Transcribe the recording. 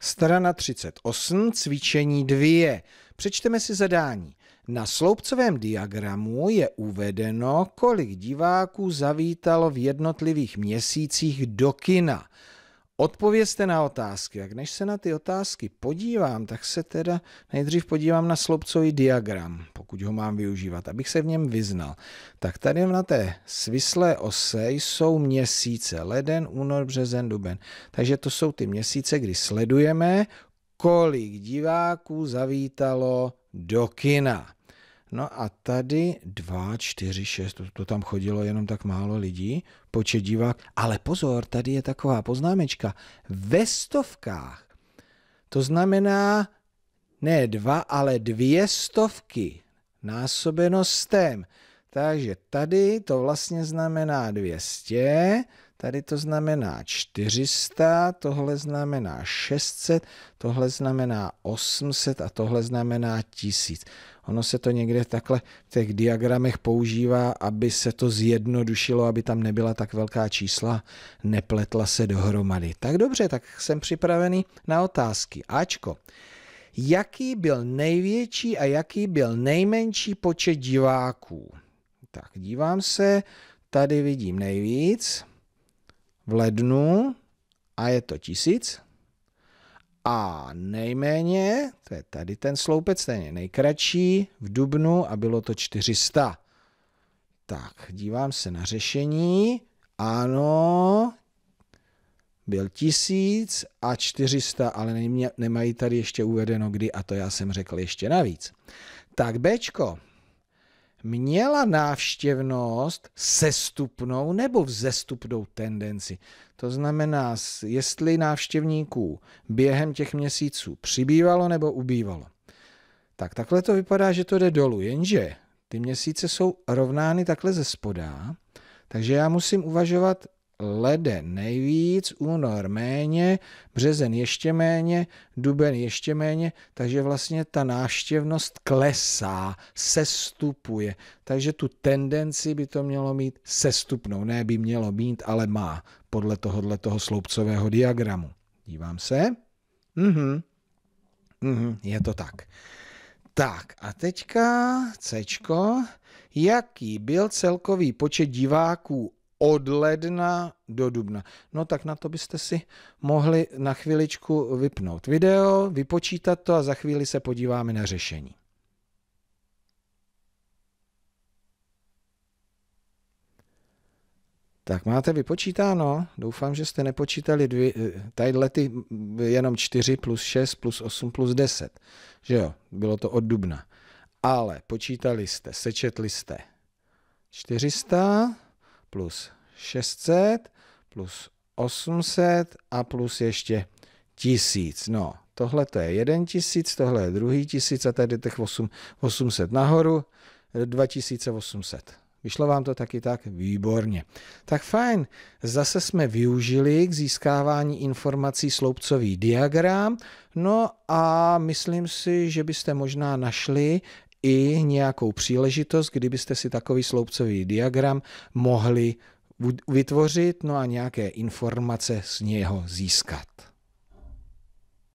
Strana 38, cvičení 2. Přečteme si zadání. Na sloupcovém diagramu je uvedeno, kolik diváků zavítalo v jednotlivých měsících do kina. Odpovězte na otázky. Jak než se na ty otázky podívám, tak se teda nejdřív podívám na sloupcový diagram, pokud ho mám využívat, abych se v něm vyznal. Tak tady na té svislé ose jsou měsíce, leden, únor, březen, duben. Takže to jsou ty měsíce, kdy sledujeme, kolik diváků zavítalo do kina. No a tady 2, 4, 6, to, to tam chodilo jenom tak málo lidí, počet divák. Ale pozor, tady je taková poznámečka. Ve stovkách. To znamená ne dva, ale dvě stovky násobeno stem. Takže tady to vlastně znamená 200 Tady to znamená 400, tohle znamená 600, tohle znamená 800 a tohle znamená 1000. Ono se to někde takhle v těch diagramech používá, aby se to zjednodušilo, aby tam nebyla tak velká čísla, nepletla se dohromady. Tak dobře, tak jsem připravený na otázky. Ačko jaký byl největší a jaký byl nejmenší počet diváků. Tak dívám se, tady vidím nejvíc v lednu a je to tisíc. A nejméně, to je tady ten sloupec, ten je nejkratší, v dubnu a bylo to 400. Tak, dívám se na řešení. Ano, byl 1000 a 400, ale nemají tady ještě uvedeno kdy a to já jsem řekl ještě navíc. Tak Bčko, měla návštěvnost sestupnou nebo vzestupnou tendenci. To znamená, jestli návštěvníků během těch měsíců přibývalo nebo ubývalo. Tak takhle to vypadá, že to jde dolů, jenže ty měsíce jsou rovnány takhle ze spoda, takže já musím uvažovat leden nejvíc, únor méně, březen ještě méně, duben ještě méně, takže vlastně ta návštěvnost klesá, sestupuje. Takže tu tendenci by to mělo mít sestupnou, ne by mělo mít, ale má podle tohohle toho sloupcového diagramu. Dívám se. Mhm. Mhm, je to tak. Tak a teďka C. Jaký byl celkový počet diváků od ledna do dubna. No tak na to byste si mohli na chviličku vypnout video, vypočítat to a za chvíli se podíváme na řešení. Tak máte vypočítáno, doufám, že jste nepočítali dvě, tadyhle ty jenom 4 plus 6 plus 8 plus 10, že jo, bylo to od dubna. Ale počítali jste, sečetli jste 400, plus 600 plus 800 a plus ještě 1000. No, tohle to je 1 tisíc, tohle je druhý tisíc a tady těch 800 nahoru, 2800. Vyšlo vám to taky tak? Výborně. Tak fajn, zase jsme využili k získávání informací sloupcový diagram, no a myslím si, že byste možná našli i nějakou příležitost, kdybyste si takový sloupcový diagram mohli vytvořit, no a nějaké informace z něho získat.